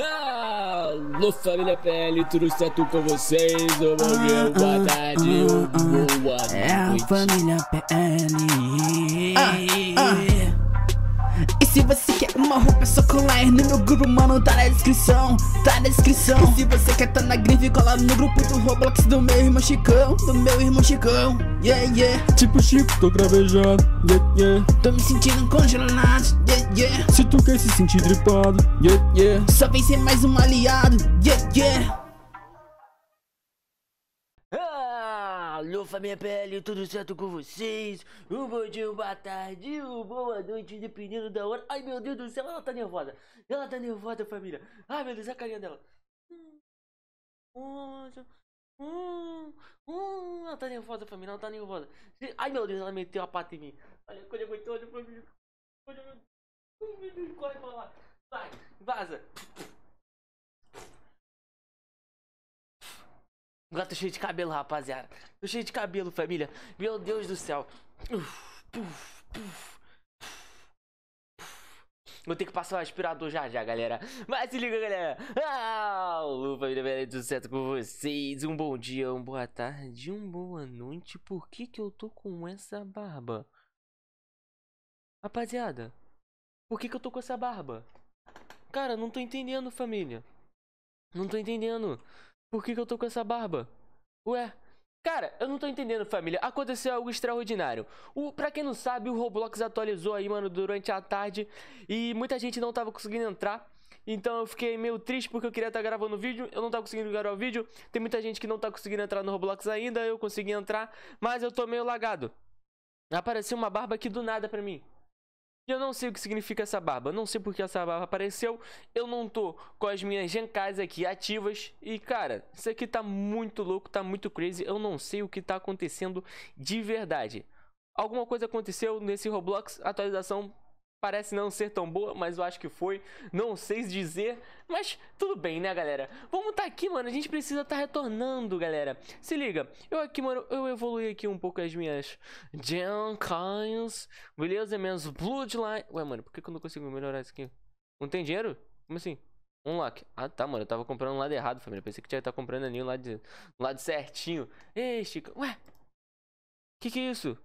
Alô ah, família PL, tudo certo com vocês? Bom dia, ah, boa ah, tarde, boa noite É a família PL E se você uma roupa só só colar no meu grupo, mano, tá na descrição Tá na descrição e se você quer tá na grife, cola no grupo do Roblox do meu irmão Chicão Do meu irmão Chicão, yeah, yeah Tipo Chico, tô gravejado, yeah, yeah Tô me sentindo congelado, yeah, yeah Se tu quer se sentir dripado, é yeah, yeah Só vem ser mais um aliado, yeah, yeah família PL, tudo certo com vocês? Um bom dia, uma tarde, uma boa noite, dependendo da hora. Ai meu Deus do céu, ela tá nervosa. Ela tá nervosa, família. Ai meu Deus, a carinha dela. Hum, hum, ela tá nervosa, família, ela tá nervosa. Ai meu Deus, ela meteu a pata em mim. Olha, coisa gostosa, família. Olha, meu Deus, corre pra lá. Sai, vaza. Agora tô cheio de cabelo, rapaziada. Tô cheio de cabelo, família. Meu Deus do céu. puf, puf. Vou ter que passar o aspirador já já, galera. Mas se liga, galera. Ah, Lupa, família, tudo certo com vocês? Um bom dia, uma boa tarde, uma boa noite. Por que que eu tô com essa barba? Rapaziada, por que que eu tô com essa barba? Cara, não tô entendendo, família. Não tô entendendo. Por que, que eu tô com essa barba? Ué, Cara, eu não tô entendendo, família. Aconteceu algo extraordinário. O, pra quem não sabe, o Roblox atualizou aí, mano, durante a tarde. E muita gente não tava conseguindo entrar. Então eu fiquei meio triste porque eu queria estar tá gravando o vídeo. Eu não tava conseguindo gravar o vídeo. Tem muita gente que não tá conseguindo entrar no Roblox ainda. Eu consegui entrar, mas eu tô meio lagado. Apareceu uma barba aqui do nada pra mim. Eu não sei o que significa essa barba, não sei porque essa barba apareceu, eu não tô com as minhas genkais aqui ativas e cara, isso aqui tá muito louco, tá muito crazy, eu não sei o que tá acontecendo de verdade. Alguma coisa aconteceu nesse Roblox, atualização Parece não ser tão boa, mas eu acho que foi. Não sei dizer, mas tudo bem, né, galera? Vamos tá aqui, mano. A gente precisa tá retornando, galera. Se liga, eu aqui, mano, eu evoluí aqui um pouco as minhas Jenkins, beleza? Minhas Bloodline. Ué, mano, por que, eu não consigo melhorar isso aqui? Não tem dinheiro? Como assim? Um lock. Ah, tá, mano. Eu tava comprando um lado errado, família. Pensei que tinha que estar tá comprando ali um lado, de... um lado certinho. Ei, Chico. Ué? Que que é isso?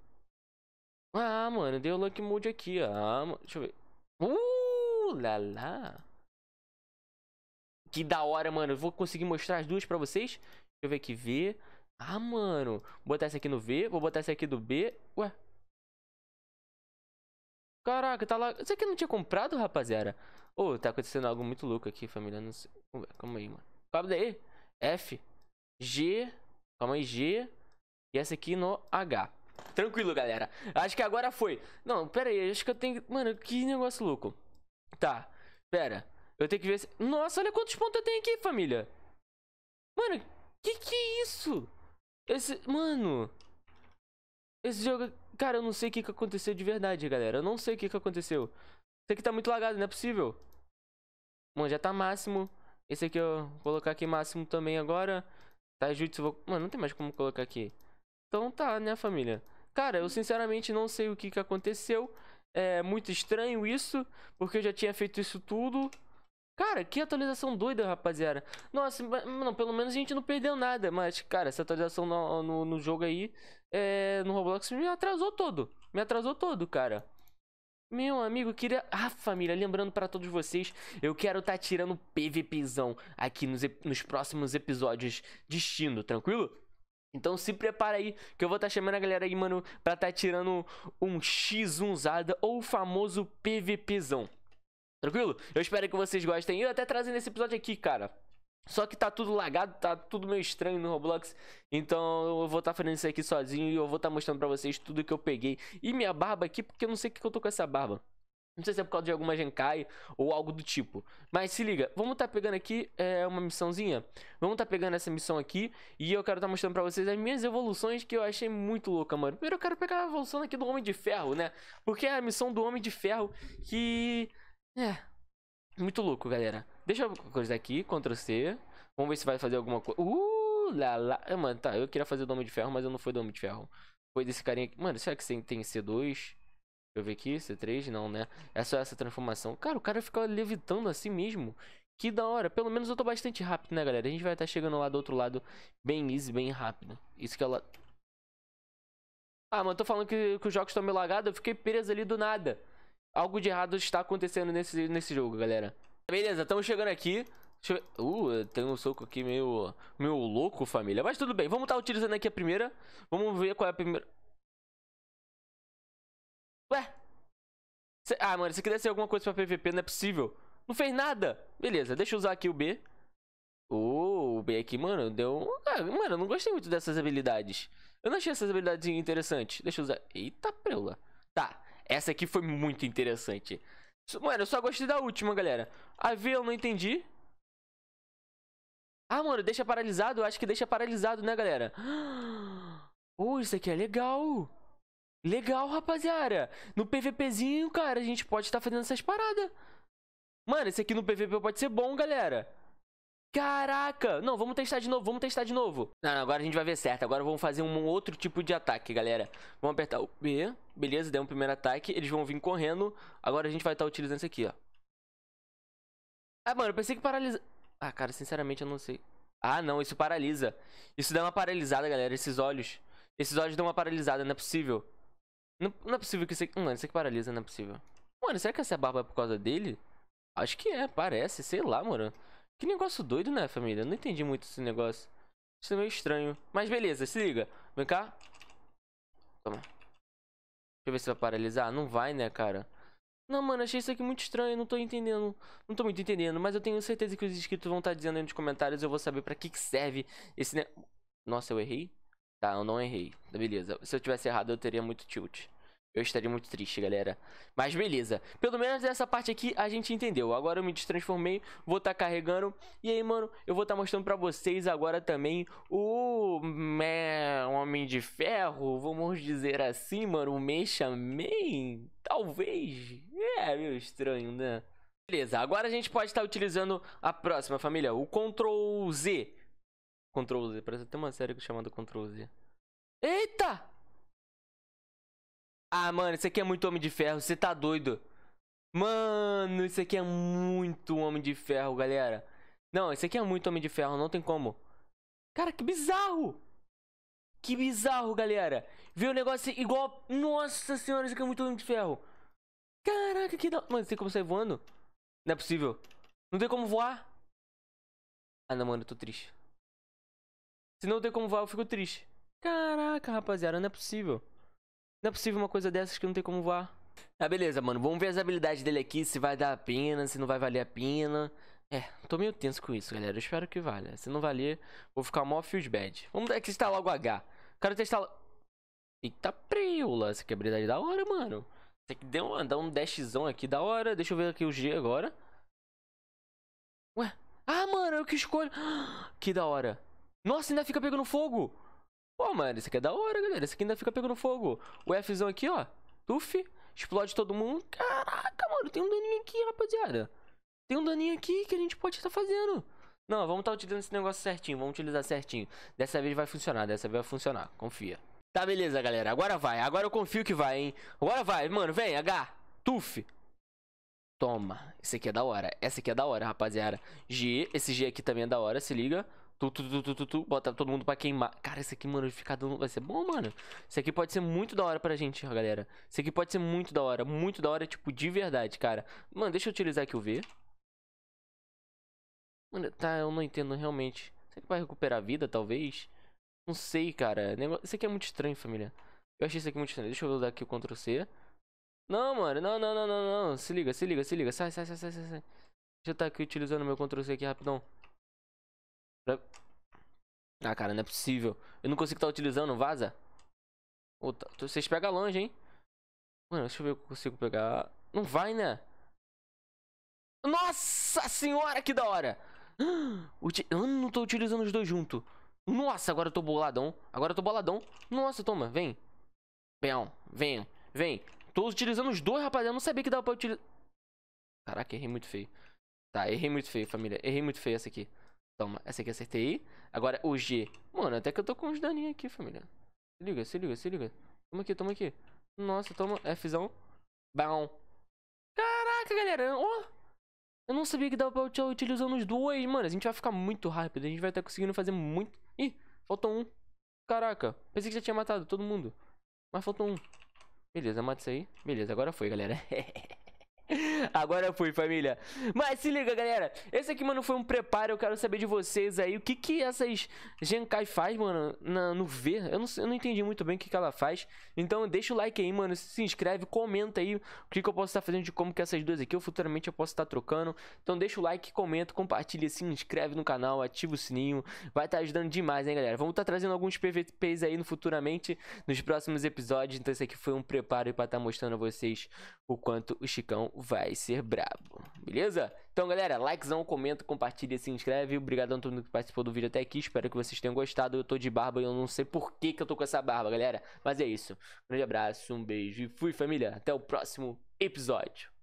Ah, mano, deu Lucky Mode aqui, ó. Ah, deixa eu ver. Uh, lá, lá. Que da hora, mano. Eu vou conseguir mostrar as duas pra vocês. Deixa eu ver aqui, V. Ah, mano. Vou botar esse aqui no V, vou botar esse aqui do B. Ué. Caraca, tá lá... Isso aqui não tinha comprado, rapaziada? Ô, oh, tá acontecendo algo muito louco aqui, família. Não sei... Calma aí, mano. Calma daí. F. G. Calma aí, G. E essa aqui no H tranquilo, galera. Acho que agora foi. Não, pera aí, acho que eu tenho... Mano, que negócio louco. Tá, pera. Eu tenho que ver se... Nossa, olha quantos pontos eu tenho aqui, família. Mano, que que é isso? Esse... Mano... Esse jogo... Cara, eu não sei o que que aconteceu de verdade, galera. Eu não sei o que que aconteceu. Isso aqui tá muito lagado, não é possível. Bom, já tá máximo. Esse aqui eu vou colocar aqui máximo também agora. Tá, Jutsu, vou... Mano, não tem mais como colocar aqui. Então tá, né, família? Cara, eu sinceramente não sei o que, que aconteceu. É muito estranho isso, porque eu já tinha feito isso tudo. Cara, que atualização doida, rapaziada. Nossa, não, pelo menos a gente não perdeu nada. Mas, cara, essa atualização no, no, no jogo aí, é, no Roblox, me atrasou todo. Me atrasou todo, cara. Meu amigo, queria. Ah, família, lembrando para todos vocês, eu quero tá tirando PVPzão aqui nos, nos próximos episódios de Destino, tranquilo? Então se prepara aí, que eu vou estar tá chamando a galera aí, mano, pra tá tirando um X1zada ou o famoso PVPzão. Tranquilo? Eu espero que vocês gostem. Eu até trazendo esse episódio aqui, cara. Só que tá tudo lagado, tá tudo meio estranho no Roblox. Então eu vou estar tá fazendo isso aqui sozinho e eu vou estar tá mostrando pra vocês tudo que eu peguei. E minha barba aqui, porque eu não sei o que eu tô com essa barba. Não sei se é por causa de alguma Genkai ou algo do tipo. Mas se liga, vamos estar tá pegando aqui é, uma missãozinha. Vamos estar tá pegando essa missão aqui. E eu quero estar tá mostrando pra vocês as minhas evoluções que eu achei muito louca, mano. Primeiro eu quero pegar a evolução aqui do Homem de Ferro, né? Porque é a missão do Homem de Ferro que... É... Muito louco, galera. Deixa eu coisa aqui, Ctrl C. Vamos ver se vai fazer alguma coisa. Uh, lá, lá. Ah, mano, tá, eu queria fazer do Homem de Ferro, mas eu não fui do Homem de Ferro. Foi desse carinha aqui. Mano, será que tem C2? eu ver aqui, C3, não, né? É só essa transformação. Cara, o cara fica levitando assim mesmo. Que da hora. Pelo menos eu tô bastante rápido, né, galera? A gente vai estar tá chegando lá do outro lado bem easy, bem rápido. Isso que ela... Ah, mano, tô falando que, que os jogos estão meio lagados. Eu fiquei preso ali do nada. Algo de errado está acontecendo nesse, nesse jogo, galera. Beleza, estamos chegando aqui. Deixa eu... Uh, tem um soco aqui meio... Meio louco, família. Mas tudo bem, vamos estar tá utilizando aqui a primeira. Vamos ver qual é a primeira... Cê... Ah, mano, isso aqui deve ser alguma coisa pra PVP, não é possível. Não fez nada. Beleza, deixa eu usar aqui o B. Oh, o B aqui, mano, deu... Ah, mano, eu não gostei muito dessas habilidades. Eu não achei essas habilidades interessantes. Deixa eu usar... Eita, preula. Tá, essa aqui foi muito interessante. Mano, eu só gostei da última, galera. A V eu não entendi. Ah, mano, deixa paralisado? Eu acho que deixa paralisado, né, galera? Oh, isso aqui é legal. Legal, rapaziada. No PVPzinho, cara, a gente pode estar tá fazendo essas paradas. Mano, esse aqui no PVP pode ser bom, galera. Caraca! Não, vamos testar de novo, vamos testar de novo. Não, não, agora a gente vai ver certo. Agora vamos fazer um outro tipo de ataque, galera. Vamos apertar o B. Beleza, deu um primeiro ataque. Eles vão vir correndo. Agora a gente vai estar tá utilizando esse aqui, ó. Ah, mano, eu pensei que paralisa... Ah, cara, sinceramente eu não sei. Ah, não, isso paralisa. Isso dá uma paralisada, galera, esses olhos. Esses olhos dão uma paralisada, não é possível. Não, não é possível que isso aqui... Mano, isso aqui paralisa, não é possível. Mano, será que essa barba é por causa dele? Acho que é, parece. Sei lá, mano. Que negócio doido, né, família? Não entendi muito esse negócio. Isso é meio estranho. Mas beleza, se liga. Vem cá. Toma. Deixa eu ver se vai paralisar. Não vai, né, cara? Não, mano, achei isso aqui muito estranho, não tô entendendo. Não tô muito entendendo, mas eu tenho certeza que os inscritos vão estar tá dizendo aí nos comentários. Eu vou saber pra que, que serve esse... Ne... Nossa, eu errei? Tá, eu não errei. Beleza. Se eu tivesse errado, eu teria muito tilt. Eu estaria muito triste, galera. Mas beleza. Pelo menos essa parte aqui a gente entendeu. Agora eu me destransformei, vou estar tá carregando. E aí, mano, eu vou estar tá mostrando pra vocês agora também o é, Homem de Ferro. Vamos dizer assim, mano, o Mecha Man. Talvez. É, meio estranho, né? Beleza, agora a gente pode estar tá utilizando a próxima, família. O Ctrl Z. Control Z, parece até uma série chamada Control Z. Eita! Ah, mano, isso aqui é muito Homem de Ferro, você tá doido. Mano, isso aqui é muito Homem de Ferro, galera. Não, isso aqui é muito Homem de Ferro, não tem como. Cara, que bizarro! Que bizarro, galera. Viu o um negócio igual... Nossa senhora, isso aqui é muito Homem de Ferro. Caraca, que da... Mano, tem como sair voando? Não é possível. Não tem como voar? Ah, não, mano, eu tô triste. Se não tem como voar, eu fico triste. Caraca, rapaziada, não é possível. Não é possível uma coisa dessas que não tem como voar. Ah, beleza, mano. Vamos ver as habilidades dele aqui, se vai dar a pena, se não vai valer a pena. É, tô meio tenso com isso, galera. Eu espero que valha. Se não valer, vou ficar mó feels bad. Vamos testar logo H. Quero testar... Eita preula. Essa aqui é habilidade da hora, mano. Tem que dar um, dar um dashzão aqui da hora. Deixa eu ver aqui o G agora. Ué? Ah, mano, eu que escolho. Que da hora. Nossa, ainda fica pegando fogo. Pô, mano, isso aqui é da hora, galera. Isso aqui ainda fica pegando fogo. O Fzão aqui, ó. Tuf. Explode todo mundo. Caraca, mano. Tem um daninho aqui, rapaziada. Tem um daninho aqui que a gente pode estar tá fazendo. Não, vamos estar tá utilizando esse negócio certinho. Vamos utilizar certinho. Dessa vez vai funcionar. Dessa vez vai funcionar. Confia. Tá, beleza, galera. Agora vai. Agora eu confio que vai, hein. Agora vai, mano. Vem, H. Tuf. Toma. Isso aqui é da hora. Essa aqui é da hora, rapaziada. G. Esse G aqui também é da hora. Se liga. Tu, tu, tu, tu, tu, tu, bota todo mundo pra queimar. Cara, isso aqui, mano, ficar dando. Vai ser bom, mano. Isso aqui pode ser muito da hora pra gente, ó, galera. Isso aqui pode ser muito da hora. Muito da hora, tipo, de verdade, cara. Mano, deixa eu utilizar aqui o V. Mano, tá, eu não entendo realmente. Será que vai recuperar a vida, talvez? Não sei, cara. Isso aqui é muito estranho, família. Eu achei isso aqui muito estranho. Deixa eu dar aqui o Ctrl C. Não, mano. Não, não, não, não, não. Se liga, se liga, se liga. Sai, sai, sai, sai, sai. Deixa eu estar tá aqui utilizando meu Ctrl C aqui rapidão. Ah, cara, não é possível. Eu não consigo estar tá utilizando, vaza. Tá, vocês pegam longe, hein? Mano, deixa eu ver o que eu consigo pegar. Não vai, né? Nossa senhora, que da hora! Eu não tô utilizando os dois juntos. Nossa, agora eu tô boladão. Agora eu tô boladão. Nossa, toma, vem. Vem, vem, vem. Tô utilizando os dois, rapaziada. Eu não sabia que dava pra utilizar. Caraca, errei muito feio. Tá, errei muito feio, família. Errei muito feio essa aqui. Toma, essa aqui acertei. Agora o G. Mano, até que eu tô com uns daninhos aqui, família. Se liga, se liga, se liga. Toma aqui, toma aqui. Nossa, toma. É, Fzão. Bão. Caraca, galera. Ó. Oh, eu não sabia que dava pra utilizar nos os dois, mano. A gente vai ficar muito rápido. A gente vai estar tá conseguindo fazer muito... Ih, faltou um. Caraca. Pensei que já tinha matado todo mundo. Mas faltou um. Beleza, mata isso aí. Beleza, agora foi, galera. Agora fui, família. Mas se liga, galera. Esse aqui, mano, foi um preparo. Eu quero saber de vocês aí o que que essas Genkai faz, mano, na, no V. Eu não, eu não entendi muito bem o que que ela faz. Então deixa o like aí, mano. Se inscreve, comenta aí o que que eu posso estar tá fazendo de como que essas duas aqui. Eu futuramente eu posso estar tá trocando. Então deixa o like, comenta, compartilha, se inscreve no canal, ativa o sininho. Vai estar tá ajudando demais, hein, galera. Vamos estar trazendo alguns PVPs aí no futuramente, nos próximos episódios. Então esse aqui foi um preparo para estar mostrando a vocês o quanto o Chicão vai vai ser brabo, beleza? Então, galera, likezão, comenta, compartilha, se inscreve. Obrigado a todo mundo que participou do vídeo até aqui. Espero que vocês tenham gostado. Eu tô de barba e eu não sei por que, que eu tô com essa barba, galera. Mas é isso. Um grande abraço, um beijo e fui, família. Até o próximo episódio.